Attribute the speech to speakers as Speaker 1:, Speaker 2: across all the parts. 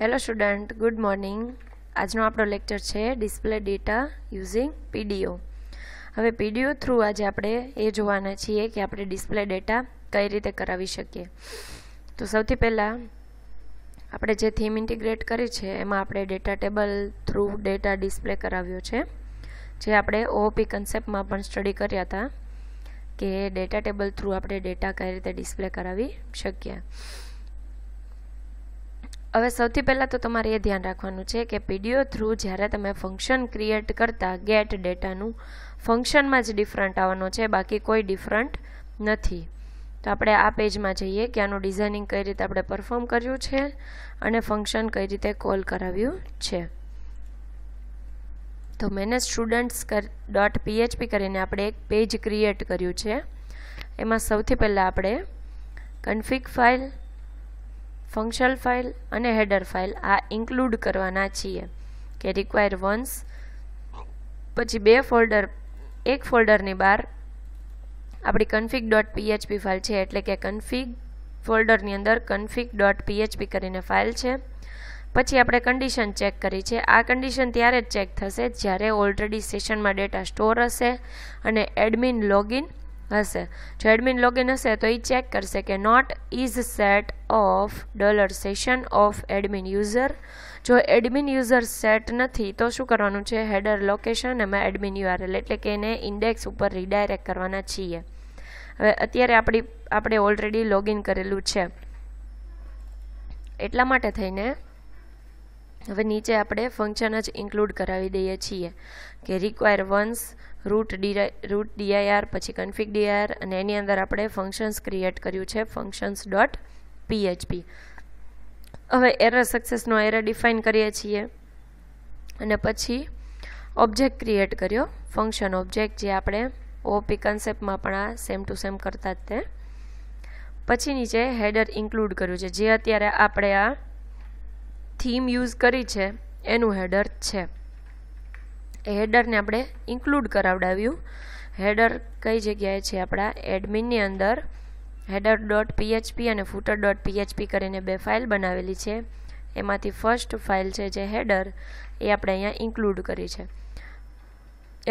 Speaker 1: hello student good morning આજનો આપણો lecture છે ડિસ્પ્લે ડેટા યુઝિંગ પીડીઓ હવે પીડીઓ થ્રુ આજે આપણે એ જોવાના છીએ કે આપણે ડિસ્પ્લે ડેટા કઈ રીતે કરાવી શકીએ તો સૌથી પહેલાં આપણે જે થીમ ઇન્ટિગ્રેટ કરી છે એમાં આપણે data table through data display કરાવ્યો છે જે આપણે ઓઓપી કન્સેપ્ટમાં પણ સ્ટડી કર્યા હતા કે ડેટા ટેબલ થ્રુ આપણે ડેટા કઈ રીતે ડિસ્પ્લે કરાવી શકીએ હવે સૌથી પહેલાં તો તમારે એ ધ્યાન રાખવાનું છે કે પીડીઓ થ્રુ જ્યારે તમે ફંક્શન ક્રિએટ કરતા ગેટ ડેટાનું ફંક્શનમાં જ ડિફરન્ટ આવવાનો છે બાકી કોઈ ડિફરન્ટ નથી તો આપણે આ પેજમાં જઈએ કે આનું ડિઝાઇનિંગ કઈ રીતે આપણે પરફોર્મ કર્યું છે અને ફંક્શન કઈ રીતે કોલ કરાવ્યું છે તો મેનેજ સ્ટુડન્ટ્સ ડોટ પીએચપી કરીને આપણે એક પેજ ક્રિએટ કર્યું છે એમાં સૌથી પહેલાં આપણે કન્ફિગ ફાઇલ ફંક્શન ફાઇલ અને હેડર ફાઇલ આ ઇન્ક્લુડ કરવાના છીએ કે રિક્વાયર વન્સ પછી બે ફોલ્ડર એક ફોલ્ડરની બહાર આપણી કન્ફિગ ડોટ પીએચપી ફાઇલ છે એટલે કે કન્ફિગ ફોલ્ડરની અંદર કન્ફિગ ડોટ પીએચપી કરીને ફાઇલ છે પછી આપણે કન્ડિશન ચેક કરી છે આ કન્ડિશન ત્યારે જ ચેક થશે જ્યારે ઓલરેડી સેશનમાં ડેટા સ્ટોર હશે અને એડમિન લોગિન હશે જો એડમિન લોગિન હશે તો એ ચેક કરશે કે not is set of dollar session of admin user જો એડમિન યુઝર સેટ નથી તો શું કરવાનું છે હેડર લોકેશન એમાં એડમિન યુઆરએલ એટલે કે એને ઇન્ડેક્સ ઉપર રીડાયરેક્ટ કરવાના છીએ હવે અત્યારે આપણી આપણે ઓલરેડી લોગિન કરેલું છે એટલા માટે થઈને હવે નીચે આપણે ફંક્શન જ ઇન્ક્લુડ કરાવી દઈએ છીએ કે require once root DI root DIR પછી કન્ફિક ડીઆઈઆર અને એની અંદર આપણે ફંક્શન્સ ક્રિએટ કર્યું છે ફંક્શન્સ ડોટ પીએચપી હવે એરર સક્સેસનો એરર ડિફાઇન કરીએ છીએ અને પછી ઓબ્જેક્ટ ક્રિએટ કર્યો ફંક્શન ઓબ્જેક્ટ જે આપણે ઓપી કન્સેપ્ટમાં પણ આ સેમ ટુ સેમ કરતા જ તે પછી નીચે હેડર ઇન્ક્લુડ કર્યું છે જે અત્યારે આપણે આ થીમ યુઝ કરી છે એનું હેડર છે એ હેડરને આપણે ઇન્ક્લુડ કરાવડાવ્યું હેડર કઈ જગ્યાએ છે આપણા એડમિનની અંદર હેડર ડોટ પીએચપી અને ફૂટર ડોટ પીએચપી કરીને બે ફાઇલ બનાવેલી છે એમાંથી ફર્સ્ટ ફાઇલ છે જે હેડર એ આપણે અહીંયા ઇન્ક્લુડ કરી છે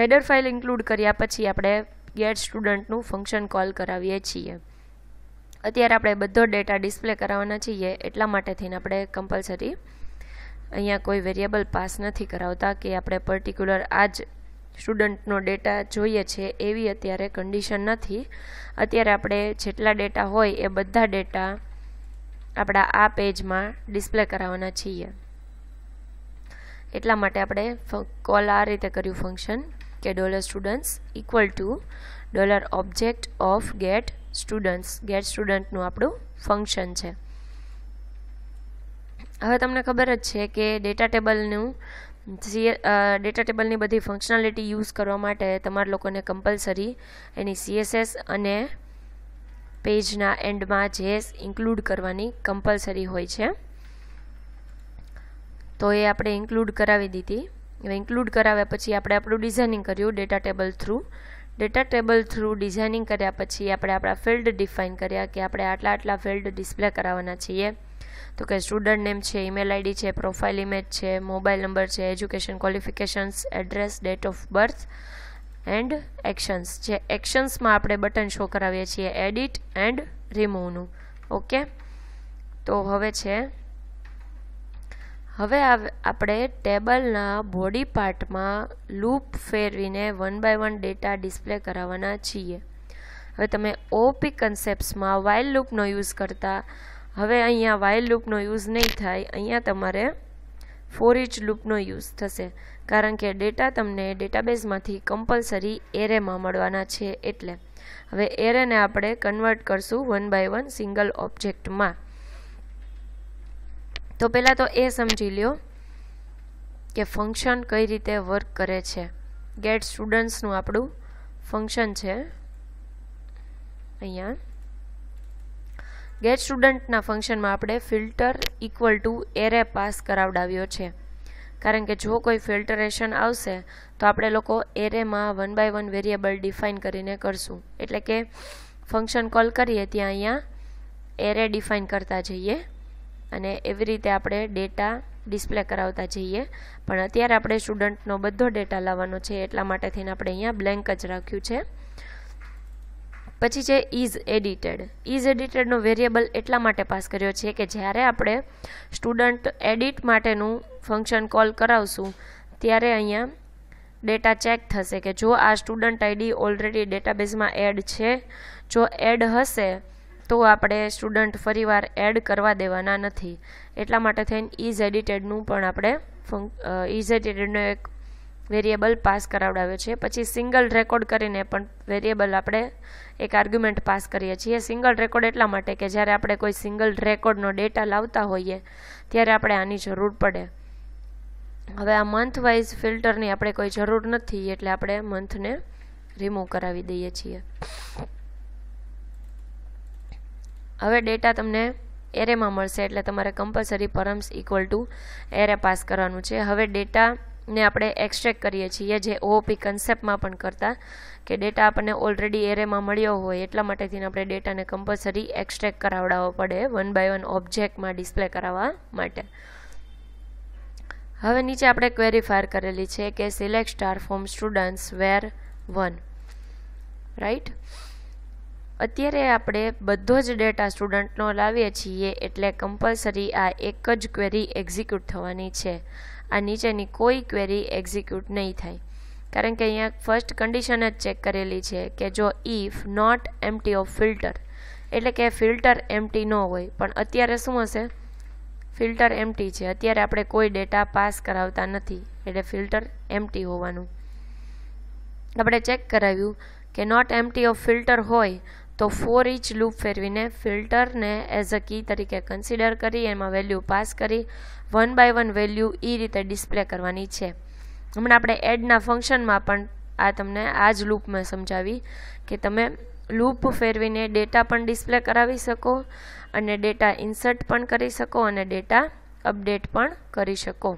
Speaker 1: હેડર ફાઇલ ઇન્કલુડ કર્યા પછી આપણે ગેટ સ્ટુડન્ટનું ફંક્શન કોલ કરાવીએ છીએ અત્યારે આપણે બધો ડેટા ડિસ્પ્લે કરાવવાના છીએ એટલા માટે થઈને આપણે કમ્પલસરી અહીંયા કોઈ વેરિયેબલ પાસ નથી કરાવતા કે આપણે પર્ટિક્યુલર આ જ સ્ટુડન્ટનો ડેટા જોઈએ છે એવી અત્યારે કન્ડિશન નથી અત્યારે આપણે જેટલા ડેટા હોય એ બધા ડેટા આપણા આ પેજમાં ડિસ્પ્લે કરાવવાના છીએ એટલા માટે આપણે કોલ આ રીતે કર્યું ફંક્શન કે dollar students equal to dollar object of get students get સ્ટુડન્ટનું આપણું ફંક્શન છે હવે તમને ખબર જ છે કે ડેટા ટેબલનું સી ડેટા ટેબલની બધી ફંક્શનાલિટી યુઝ કરવા માટે તમારા લોકોને કમ્પલસરી એની સીએસએસ અને પેજના એન્ડમાં જેએસ ઇન્ક્લુડ કરવાની કમ્પલસરી હોય છે તો એ આપણે ઇન્ક્લુડ કરાવી દીધી હવે ઇન્ક્લુડ કરાવ્યા પછી આપણે આપણું ડિઝાઇનિંગ કર્યું data table through data table through designing કર્યા પછી આપણે આપણા ફિલ્ડ ડિફાઇન કર્યા કે આપણે આટલા આટલા ફિલ્ડ ડિસ્પ્લે કરાવવાના છીએ તો કે સ્ટુડન્ટ નેમ છે ઈમેલ આઈડી છે પ્રોફાઇલ ઇમેજ છે મોબાઈલ નંબર છે education qualifications address date of birth and actions જે એક્શન્સમાં આપણે બટન શો કરાવીએ છીએ એડિટ એન્ડ રિમૂવનું ઓકે તો હવે છે હવે આપણે ટેબલના બોડી પાર્ટમાં લૂપ ફેરવીને one by one data display કરાવવાના છીએ હવે તમે ઓપી કન્સેપ્ટમાં વાઇલ લૂપનો યુઝ કરતા હવે અહીંયા વાઇલ લૂપનો યુઝ નહીં થાય અહીંયા તમારે ફોર ઇચ લૂપનો યુઝ થશે કારણ કે ડેટા તમને ડેટાબેઝમાંથી કમ્પલસરી એરેમાં મળવાના છે એટલે હવે એરેને આપણે કન્વર્ટ કરશું વન બાય વન સિંગલ ઓબ્જેક્ટમાં તો પહેલાં તો એ સમજી લ્યો કે ફંક્શન કઈ રીતે વર્ક કરે છે ગેટ સ્ટુડન્ટ્સનું આપણું ફંક્શન છે અહીંયા ગેટ સ્ટુડન્ટના ફંક્શનમાં આપણે filter equal to array pass કરાવડાવ્યો છે કારણ કે જો કોઈ ફિલ્ટરેશન આવશે તો આપણે લોકો એરેમાં one by one variable define કરીને કરશું એટલે કે ફંક્શન કોલ કરીએ ત્યાં અહીંયા એરે ડિફાઇન કરતા જઈએ અને એવી રીતે આપણે ડેટા ડિસ્પ્લે કરાવતા જઈએ પણ અત્યારે આપણે સ્ટુડન્ટનો બધો ડેટા લાવવાનો છે એટલા માટે થઈને આપણે અહીંયા બ્લેન્ક જ રાખ્યું છે પછી છે ઇઝ એડિટેડ ઇઝ એડિટેડનો વેરિયેબલ એટલા માટે પાસ કર્યો છે કે જ્યારે આપણે સ્ટુડન્ટ એડિટ માટેનું ફંક્શન કોલ કરાવશું ત્યારે અહીંયા ડેટા ચેક થશે કે જો આ સ્ટુડન્ટ આઈડી ઓલરેડી ડેટાબેઝમાં એડ છે જો એડ હશે તો આપણે સ્ટુડન્ટ ફરીવાર એડ કરવા દેવાના નથી એટલા માટે થઈને ઇઝ એડિટેડનું પણ આપણે ઇઝ એડિટેડનો એક વેરિયેબલ પાસ કરાવડાવે છે પછી સિંગલ રેકોર્ડ કરીને પણ વેરિયેબલ આપણે એક આર્ગ્યુમેન્ટ પાસ કરીએ છીએ સિંગલ રેકોર્ડ એટલા માટે કે જ્યારે આપણે કોઈ સિંગલ રેકોર્ડનો ડેટા લાવતા હોઈએ ત્યારે આપણે આની જરૂર પડે હવે આ મંથ વાઇઝ ફિલ્ટરની આપણે કોઈ જરૂર નથી એટલે આપણે મંથને રિમૂવ કરાવી દઈએ છીએ હવે ડેટા તમને એરેમાં મળશે એટલે તમારે compulsory params equal to array pass કરવાનું છે હવે ડેટા ને આપણે એક્સટ્રેક કરીએ છીએ જે ઓપી કન્સેપ્ટમાં પણ કરતા કે ડેટા આપણને ઓલરેડી એરેમાં મળ્યો હોય એટલા માટેથી આપણે ડેટાને કમ્પલસરી એક્સટ્રેક કરાવડાવવો પડે વન બાય વન ઓબ્જેક્ટમાં ડિસ્પ્લે કરાવવા માટે હવે નીચે આપણે ક્વેરી કરેલી છે કે select star from students where one right અત્યારે આપણે બધો જ ડેટા સ્ટુડન્ટનો લાવીએ છીએ એટલે કમ્પલસરી આ એક જ ક્વેરી એક્ઝિક્યુટ થવાની છે આ નીચેની કોઈ ક્વેરી એક્ઝિક્યુટ નહીં થાય કારણ કે અહીંયા ફર્સ્ટ કન્ડિશન જ ચેક કરેલી છે કે જો if not empty of filter એટલે કે ફિલ્ટર એમટી ન હોય પણ અત્યારે શું હશે ફિલ્ટર એમટી છે અત્યારે આપણે કોઈ ડેટા પાસ કરાવતા નથી એટલે ફિલ્ટર એમટી હોવાનું આપણે ચેક કરાવ્યું કે નોટ એમટી ઓફ ફિલ્ટર હોય તો ફોર ઇચ લૂપ ફેરવીને ફિલ્ટરને એઝ અ કી તરીકે કન્સિડર કરી એમાં વેલ્યુ પાસ કરી વન બાય વન વેલ્યુ એ રીતે ડિસ્પ્લે કરવાની છે હમણાં આપણે એડના ફંક્શનમાં પણ આ તમને આ જ લૂપમાં સમજાવી કે તમે લૂપ ફેરવીને ડેટા પણ ડિસ્પ્લે કરાવી શકો અને ડેટા ઇન્સર્ટ પણ કરી શકો અને ડેટા અપડેટ પણ કરી શકો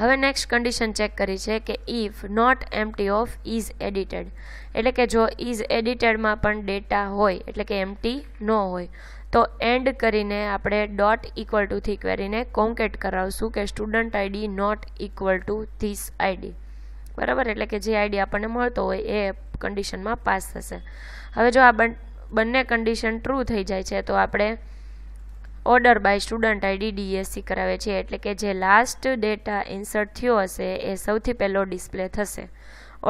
Speaker 1: હવે નેક્સ્ટ કન્ડિશન ચેક કરી છે કે if not empty of is edited એટલે કે જો ઇઝ એડિટેડમાં પણ ડેટા હોય એટલે કે એમટી ન હોય તો એન્ડ કરીને આપણે ડોટ ઇક્વલ ટુથી ક્વેરીને કોન્કેટ કરાવશું કે student ID not equal to this ID બરાબર એટલે કે જે આઈડી આપણને મળતો હોય એ કન્ડિશનમાં પાસ થશે હવે જો આ બંને કન્ડિશન ટ્રુ થઈ જાય છે તો આપણે order by student ID DSC કરાવે છે એટલે કે જે લાસ્ટ ડેટા ઇન્સર્ટ થયો હશે એ સૌથી પહેલો ડિસ્પ્લે થશે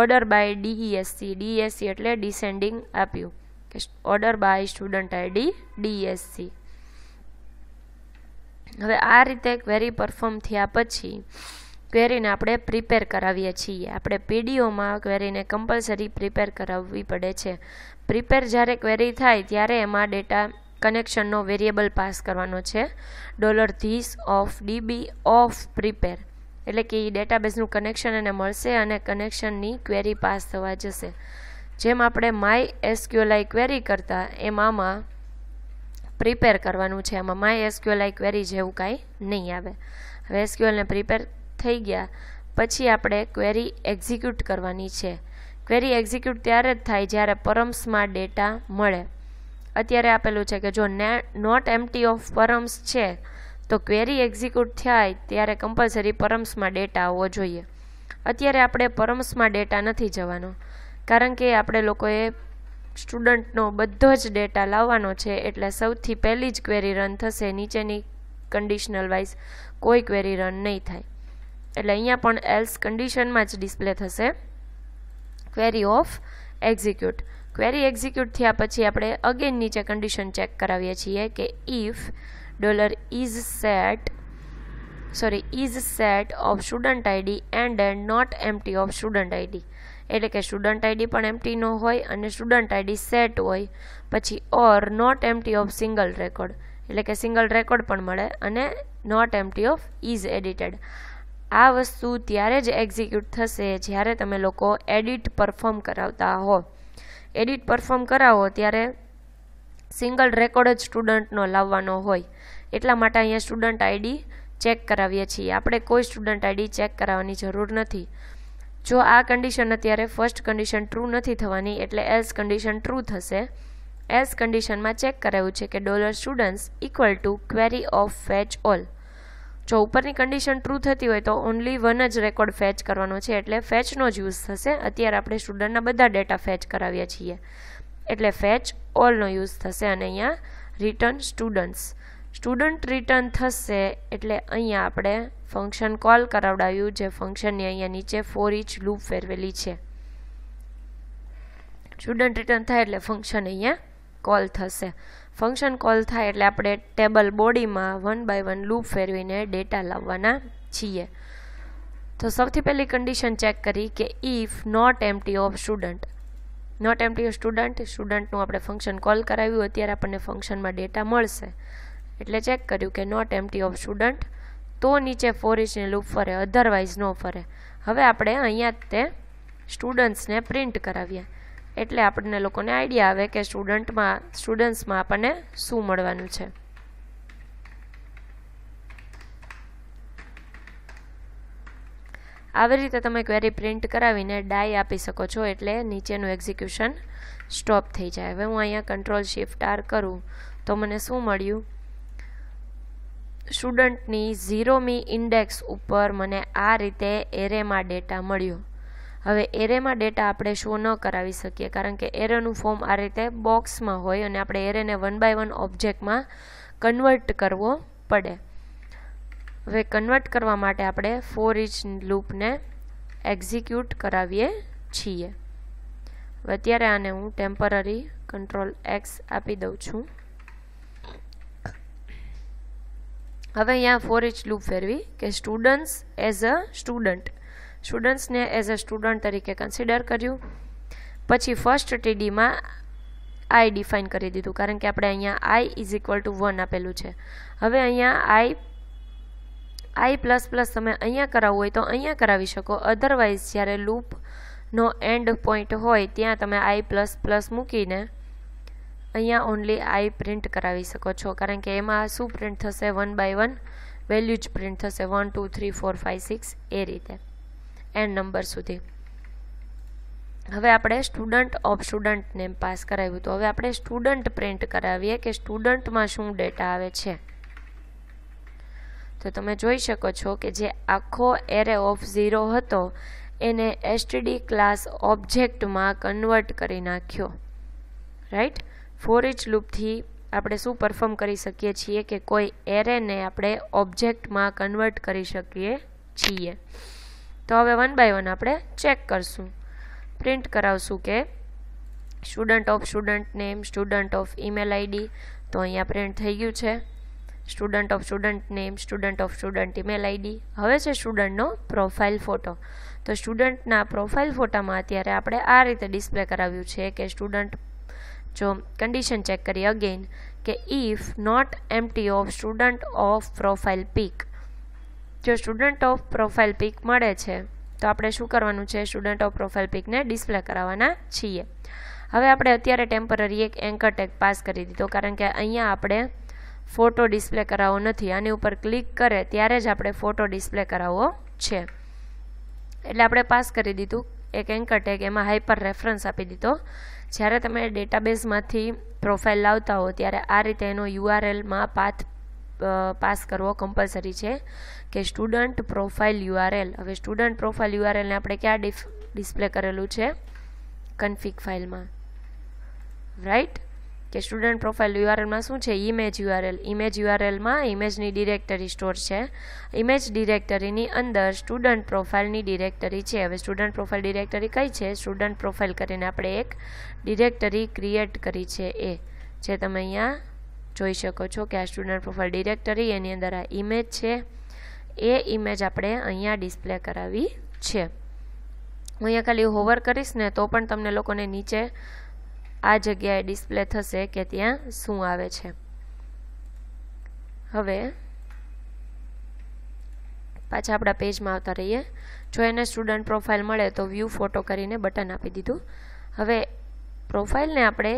Speaker 1: ઓર્ડર બાય ડીએસસી ડીએસસી એટલે ડિસેન્ડિંગ આપ્યું કે order by student ID DSC હવે આ રીતે ક્વેરી પરફોર્મ થયા પછી ક્વેરીને આપણે પ્રિપેર કરાવીએ છીએ આપણે પીડીઓમાં ક્વેરીને કમ્પલસરી પ્રિપેર કરાવવી પડે છે પ્રિપેર જ્યારે ક્વેરી થાય ત્યારે એમાં ડેટા કનેક્શનનો વેરિયેબલ પાસ કરવાનો છે dollar this of DB of prepare એટલે કે એ ડેટાબેઝનું કનેક્શન એને મળશે અને કનેક્શનની ક્વેરી પાસ થવા જશે જેમ આપણે માય એસક્યુએલઆઈ ક્વેરી કરતા એમાં આમાં પ્રિપેર કરવાનું છે એમાં માય એસક્યુએલઆઈ ક્વેરી જેવું કાંઈ નહીં આવે હવે એસક્યુએલને પ્રિપેર થઈ ગયા પછી આપણે ક્વેરી એક્ઝિક્યુટ કરવાની છે ક્વેરી એક્ઝિક્યુટ ત્યારે જ થાય જ્યારે પરમ્સમાં ડેટા મળે અત્યારે આપેલું છે કે જો નોટ એમટી ઓફ પરમ્સ છે તો ક્વેરી એક્ઝિક્યુટ થાય ત્યારે કમ્પલસરી પરમ્સમાં ડેટા આવવો જોઈએ અત્યારે આપણે પરમ્સમાં ડેટા નથી જવાનો કારણ કે આપણે લોકોએ સ્ટુડન્ટનો બધો જ ડેટા લાવવાનો છે એટલે સૌથી પહેલી જ ક્વેરી રન થશે નીચેની કન્ડિશનલ વાઇઝ કોઈ ક્વેરી રન નહીં થાય એટલે અહીંયા પણ એલ્સ કન્ડિશનમાં જ ડિસ્પ્લે થશે query of execute query execute થયા પછી આપણે અગેન નીચે કન્ડિશન ચેક કરાવીએ છીએ કે if dollar is set sorry is set of student ID and and not empty of student ID એટલે કે સ્ટુડન્ટ આઈડી પણ એમટી નો હોય અને સ્ટુડન્ટ આઈડી સેટ હોય પછી or not empty of single record એટલે કે સિંગલ રેકોર્ડ પણ મળે અને not empty of is edited આ વસ્તુ ત્યારે જ એક્ઝિક્યુટ થશે જ્યારે તમે લોકો એડિટ પરફોર્મ કરાવતા હો એડિટ પરફોર્મ કરાવો ત્યારે સિંગલ રેકોર્ડ જ સ્ટુડન્ટનો લાવવાનો હોય એટલા માટે અહીંયા સ્ટુડન્ટ આઈડી ચેક કરાવીએ છીએ આપણે કોઈ સ્ટુડન્ટ આઈડી ચેક કરાવવાની જરૂર નથી જો આ કન્ડિશન અત્યારે ફર્સ્ટ કન્ડિશન ટ્રુ નથી થવાની એટલે એલ્સ કન્ડિશન ટ્રુ થશે એલ્સ કન્ડિશનમાં ચેક કરાયું છે કે dollar students equal to query of fetch all જો ઉપરની કન્ડિશન ટ્રુ થતી હોય તો ઓનલી વન જ રેકોર્ડ ફેચ કરવાનો છે એટલે ફેચનો જ યુઝ થશે અત્યારે આપણે સ્ટુડન્ટના બધા ડેટા ફેચ કરાવીએ છીએ એટલે ફેચ ઓલનો યુઝ થશે અને અહીંયા રિટર્ન સ્ટુડન્ટ્સ સ્ટુડન્ટ રિટર્ન થશે એટલે અહીંયા આપણે ફંક્શન કોલ કરાવડાવ્યું જે ફંક્શનની અહીંયા નીચે ફોર ઇચ લૂપ ફેરવેલી છે સ્ટુડન્ટ રિટર્ન થાય એટલે ફંક્શન અહીંયા કોલ થશે ફંક્શન કોલ થાય એટલે આપણે ટેબલ બોડીમાં વન બાય વન લૂપ ફેરવીને ડેટા લાવવાના છીએ તો સૌથી પહેલી કન્ડિશન ચેક કરી કે if not empty of student not empty student સ્ટુડન્ટનું આપણે ફંક્શન કોલ કરાવ્યું અત્યારે આપણને ફંક્શનમાં ડેટા મળશે એટલે ચેક કર્યું કે નોટ એમટી ઓફ સ્ટુડન્ટ તો નીચે ફોર લૂપ ફરે અધરવાઇઝ ન ફરે હવે આપણે અહીંયા તે સ્ટુડન્ટ્સને પ્રિન્ટ કરાવીએ એટલે આપણને લોકોને આઈડિયા આવે કે સ્ટુડન્ટમાં સ્ટુડન્ટ્સમાં આપણને શું મળવાનું છે આવી રીતે તમે ક્વેરી પ્રિન્ટ કરાવીને ડાય આપી શકો છો એટલે નીચેનું એક્ઝિક્યુશન સ્ટોપ થઈ જાય હવે હું અહીંયા કંટ્રોલ શિફ્ટ આર કરું તો મને શું મળ્યું સ્ટુડન્ટની ઝીરોમી ઇન્ડેક્સ ઉપર મને આ રીતે એરેમાં ડેટા મળ્યો હવે એરેમાં ડેટા આપણે શો ન કરાવી શકીએ કારણ કે એરેનું ફોર્મ આ રીતે બોક્સમાં હોય અને આપણે એરેને વન બાય વન ઓબ્જેક્ટમાં કન્વર્ટ કરવો પડે હવે કન્વર્ટ કરવા માટે આપણે ફોર ઇચ લૂપને એક્ઝિક્યુટ કરાવીએ છીએ અત્યારે આને હું ટેમ્પરરી કંટ્રોલ એક્સ આપી દઉં છું હવે અહીંયા ફોર ઇચ લૂપ ફેરવી કે સ્ટુડન્ટ્સ એઝ અ સ્ટુડન્ટ સ્ટુડન્ટ્સને એઝ અ સ્ટુડન્ટ તરીકે કન્સિડર કર્યું પછી ફર્સ્ટ ટીડીમાં આઈ ડિફાઇન કરી દીધું કારણ કે આપણે અહીંયા I is equal to one આપેલું છે હવે અહીંયા આઈ આઈ પ્લસ પ્લસ તમે અહીંયા કરાવવું હોય તો અહીંયા કરાવી શકો અધરવાઇઝ જ્યારે લૂપનો એન્ડ પોઈન્ટ હોય ત્યાં તમે આઈ પ્લસ પ્લસ મૂકીને અહીંયા ઓનલી આઈ પ્રિન્ટ કરાવી શકો છો કારણ કે એમાં શું પ્રિન્ટ થશે વન બાય વન વેલ્યુ જ પ્રિન્ટ થશે one two three four five six એ રીતે એન નંબર સુધી હવે આપણે student of student name pass કરાવ્યું હતું હવે આપણે સ્ટુડન્ટ પ્રિન્ટ કરાવીએ કે સ્ટુડન્ટમાં શું ડેટા આવે છે તો તમે જોઈ શકો છો કે જે આખો એરે ઓફ ઝીરો હતો એને એસટીડી ક્લાસ ઓબ્જેક્ટમાં કન્વર્ટ કરી નાખ્યો રાઈટ ફોર ઇચ લૂપથી આપણે શું પરફોર્મ કરી શકીએ છીએ કે કોઈ એરેને આપણે ઓબ્જેક્ટમાં કન્વર્ટ કરી શકીએ છીએ તો હવે વન બાય વન આપણે ચેક કરશું પ્રિન્ટ કરાવશું કે student of student name student of email ID તો અહીંયા પ્રિન્ટ થઈ ગયું છે student of student name student of student email ID હવે છે સ્ટુડન્ટનો પ્રોફાઇલ ફોટો તો સ્ટુડન્ટના પ્રોફાઇલ ફોટામાં અત્યારે આપણે આ રીતે ડિસ્પ્લે કરાવ્યું છે કે સ્ટુડન્ટ જો કન્ડિશન ચેક કરીએ અગેન કે if not empty of student of profile pic જો સ્ટુડન્ટ ઓફ પ્રોફાઇલ પિક મળે છે તો આપણે શું કરવાનું છે સ્ટુડન્ટ ઓફ પ્રોફાઇલ પિકને ડિસ્પ્લે કરાવવાના છીએ હવે આપણે અત્યારે ટેમ્પરરી એક એન્કર ટેગ પાસ કરી દીધો કારણ કે અહીંયા આપણે ફોટો ડિસ્પ્લે કરાવવો નથી આની ઉપર ક્લિક કરે ત્યારે જ આપણે ફોટો ડિસ્પ્લે કરાવવો છે એટલે આપણે પાસ કરી દીધું એક એન્કર ટેગ એમાં હાઈપર રેફરન્સ આપી દીધો જ્યારે તમે ડેટાબેઝમાંથી પ્રોફાઇલ લાવતા હો ત્યારે આ રીતે એનો યુઆરએલમાં પાથ પાસ કરવો કમ્પલસરી છે કે સ્ટુડન્ટ પ્રોફાઇલ યુઆરએલ હવે સ્ટુડન્ટ પ્રોફાઇલ યુઆરએલને આપણે ક્યાં ડિફ ડિસ્પ્લે કરેલું છે કન્ફિક ફાઇલમાં રાઈટ કે સ્ટુડન્ટ પ્રોફાઇલ યુઆરએલમાં શું છે ઇમેજ યુઆરએલ ઇમેજ યુઆરએલમાં ઇમેજની ડિરેક્ટરી સ્ટોર છે ઇમેજ ડિરેક્ટરીની અંદર સ્ટુડન્ટ પ્રોફાઇલની ડિરેક્ટરી છે હવે સ્ટુડન્ટ પ્રોફાઇલ ડિરેક્ટરી કઈ છે સ્ટુડન્ટ પ્રોફાઇલ કરીને આપણે એક ડિરેક્ટરી ક્રિએટ કરી છે એ જે તમે અહીંયા જોઈ શકો છો કે આ સ્ટુડન્ટ પ્રોફાઇલ ડિરેક્ટરી એની અંદર આ ઇમેજ છે એ ઇમેજ આપણે અહીંયા ડિસ્પ્લે કરાવી છે હું અહીંયા ખાલી હોવર કરીશ ને તો પણ તમને લોકોને નીચે આ જગ્યાએ ડિસ્પ્લે થશે કે ત્યાં શું આવે છે હવે પાછા આપણા પેજમાં આવતા રહીએ જો એને સ્ટુડન્ટ પ્રોફાઇલ મળે તો વ્યૂ ફોટો કરીને બટન આપી દીધું હવે પ્રોફાઇલને આપણે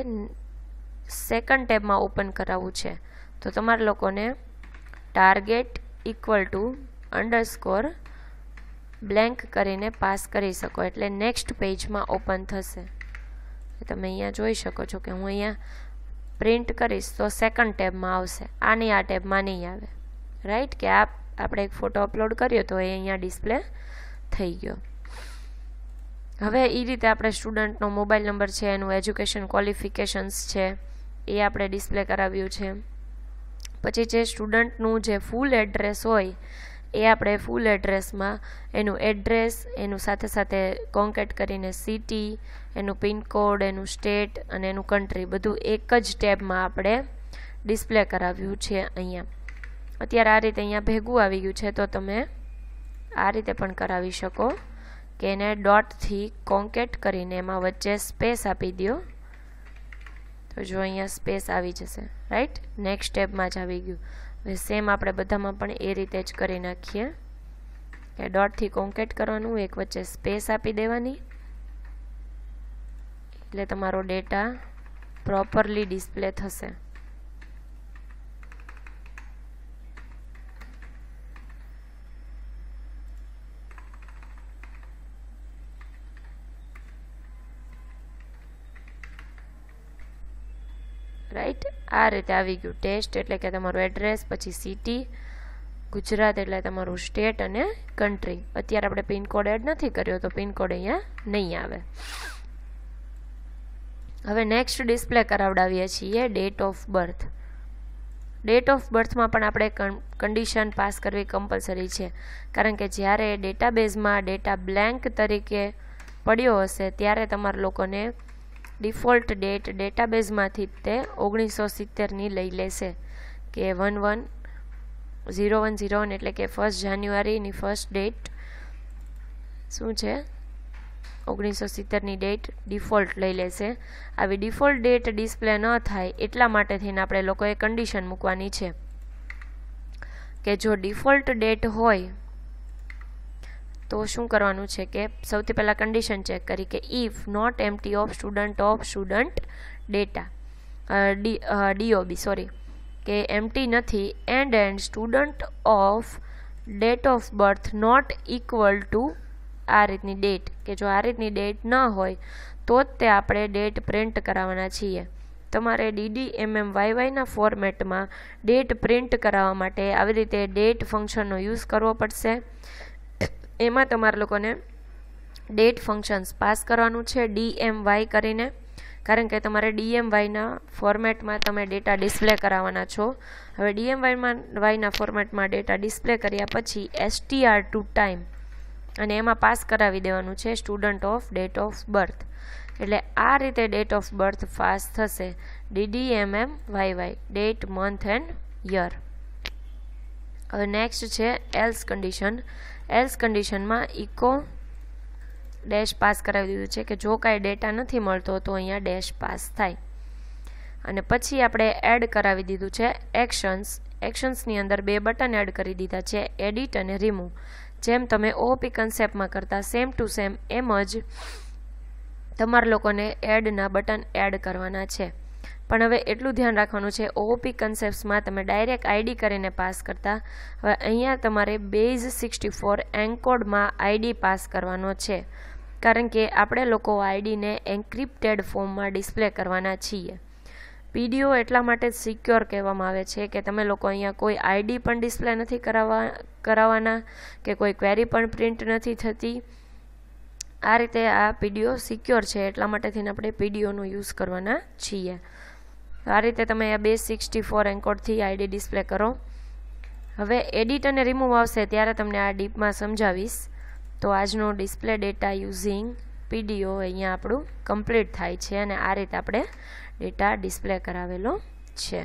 Speaker 1: સેકન્ડ ટેબમાં ઓપન કરાવવું છે તો તમારા લોકોને target equal to underscore blank કરીને પાસ કરી શકો એટલે નેક્સ્ટ પેજમાં ઓપન થશે તમે અહીંયા જોઈ શકો છો કે હું અહીંયા પ્રિન્ટ કરીશ તો સેકન્ડ ટેબમાં આવશે આની આ ટેબમાં નહીં આવે રાઈટ કે આ આપણે એક ફોટો અપલોડ કર્યો તો એ અહીંયા ડિસ્પ્લે થઈ ગયો હવે એ રીતે આપણે સ્ટુડન્ટનો મોબાઈલ નંબર છે એનું એજ્યુકેશન ક્વોલિફિકેશન્સ છે એ આપણે ડિસ્પ્લે કરાવ્યું છે પછી જે સ્ટુડન્ટનું જે ફૂલ એડ્રેસ હોય એ આપણે ફૂલ એડ્રેસમાં એનું એડ્રેસ એનું સાથે સાથે કોન્કેટ કરીને સિટી એનું પિનકોડ એનું સ્ટેટ અને એનું કન્ટ્રી બધું એક જ ટેબમાં આપણે ડિસ્પ્લે કરાવ્યું છે અહીંયા અત્યારે આ રીતે અહીંયા ભેગું આવી ગયું છે તો તમે આ રીતે પણ કરાવી શકો કે એને ડોટથી કોન્કેટ કરીને એમાં વચ્ચે સ્પેસ આપી દો તો જો અહીંયા સ્પેસ આવી જશે રાઈટ નેક્સ્ટ સ્ટેપમાં જ આવી ગયું હવે સેમ આપણે બધામાં પણ એ રીતે જ કરી નાખીએ કે ડોટથી કોન્કેટ કરવાનું એક વચ્ચે સ્પેસ આપી દેવાની એટલે તમારો ડેટા પ્રોપરલી ડિસ્પ્લે થશે આ રીતે આવી ગયું ટેસ્ટ એટલે કે તમારું એડ્રેસ પછી સિટી ગુજરાત એટલે તમારું સ્ટેટ અને કન્ટ્રી અત્યારે આપણે પિનકોડ એડ નથી કર્યો તો પિનકોડ અહીંયા નહીં આવે હવે નેક્સ્ટ ડિસ્પ્લે કરાવડાવીએ છીએ date of birth date of બર્થમાં પણ આપણે કન્ડિશન પાસ કરવી કમ્પલસરી છે કારણ કે જ્યારે ડેટાબેઝમાં ડેટા બ્લેન્ક તરીકે પડ્યો હશે ત્યારે તમારા લોકોને ડિફોલ્ટ ડેટ ડેટાબેઝમાંથી તે ઓગણીસો સિત્તેરની લઈ લેશે કે one one zero one zero one એટલે કે ફર્સ્ટ જાન્યુઆરીની ફર્સ્ટ ડેટ શું છે ઓગણીસો સિત્તેરની ડેટ ડિફોલ્ટ લઈ લેશે આવી ડિફોલ્ટ ડેટ ડિસ્પ્લે ન થાય એટલા માટે થઈને આપણે લોકોએ કન્ડિશન મૂકવાની છે કે જો ડિફોલ્ટ ડેટ હોય તો શું કરવાનું છે કે સૌથી પહેલાં કન્ડિશન ચેક કરી કે if not empty of student of student data D DOB sorry કે એમટી નથી and and student of date of birth not equal to આ રીતની ડેટ કે જો આ રીતની ડેટ ન હોય તો જ તે આપણે ડેટ પ્રિન્ટ કરાવવાના છીએ તમારે ડીડી એમએમ વાયવાયના ફોર્મેટમાં ડેટ પ્રિન્ટ કરાવવા માટે આવી રીતે ડેટ ફંક્શનનો યુઝ કરવો પડશે એમાં તમારા લોકોને ડેટ ફંક્શન્સ પાસ કરવાનું છે ડીએમ વાય કરીને કારણ કે તમારે ડીએમ વાયના ફોર્મેટમાં તમે ડેટા ડિસ્પ્લે કરાવવાના છો હવે ડીએમ વાયમાં વાયના ફોર્મેટમાં ડેટા ડિસ્પ્લે કર્યા પછી એસટીઆર ટુ ટાઈમ અને એમાં પાસ કરાવી દેવાનું છે student of date of birth એટલે આ રીતે ડેટ ઓફ બર્થ પાસ થશે DDMM Y Y date month and year હવે નેક્સ્ટ છે એલ્સ કન્ડિશન એલ્સ કન્ડિશનમાં ઇકો ડેશ પાસ કરાવી દીધું છે કે જો કાંઈ ડેટા નથી મળતો તો અહીંયા ડેશ પાસ થાય અને પછી આપણે એડ કરાવી દીધું છે એક્શન્સ એક્શન્સની અંદર બે બટન એડ કરી દીધા છે એડિટ અને રિમૂવ જેમ તમે ઓપી કન્સેપ્ટમાં કરતા સેમ ટુ સેમ એમ જ તમારા લોકોને એડના બટન એડ કરવાના છે પણ હવે એટલું ધ્યાન રાખવાનું છે ઓઓપી કન્સેપ્ટ્સમાં તમે ડાયરેક્ટ આઈડી કરીને પાસ કરતા હવે અહીંયા તમારે બેઝ સિક્સટી ફોર એન્કોડમાં આઈડી પાસ કરવાનો છે કારણ કે આપણે લોકો આઈડીને એન્ક્રિપ્ટેડ ફોર્મમાં ડિસ્પ્લે કરવાના છીએ પીડીઓ એટલા માટે સિક્યોર કહેવામાં આવે છે કે તમે લોકો અહીંયા કોઈ આઈડી પણ ડિસ્પ્લે નથી કરાવવા કરાવવાના કે કોઈ ક્વેરી પણ પ્રિન્ટ નથી થતી આ રીતે આ પીડીઓ સિક્યોર છે એટલા માટેથી આપણે પીડીઓનો યુઝ કરવાના છીએ તો આ રીતે તમે બે સિક્સટી ફોર એન્કોડથી આઈડી ડિસ્પ્લે કરો હવે એડિટ અને રિમૂવ આવશે ત્યારે તમને આ ડીપમાં સમજાવીશ તો આજનો ડિસ્પ્લે ડેટા યુઝિંગ પીડીઓ અહીંયા આપણું કમ્પ્લીટ થાય છે અને આ રીતે આપણે ડેટા ડિસ્પ્લે કરાવેલો છે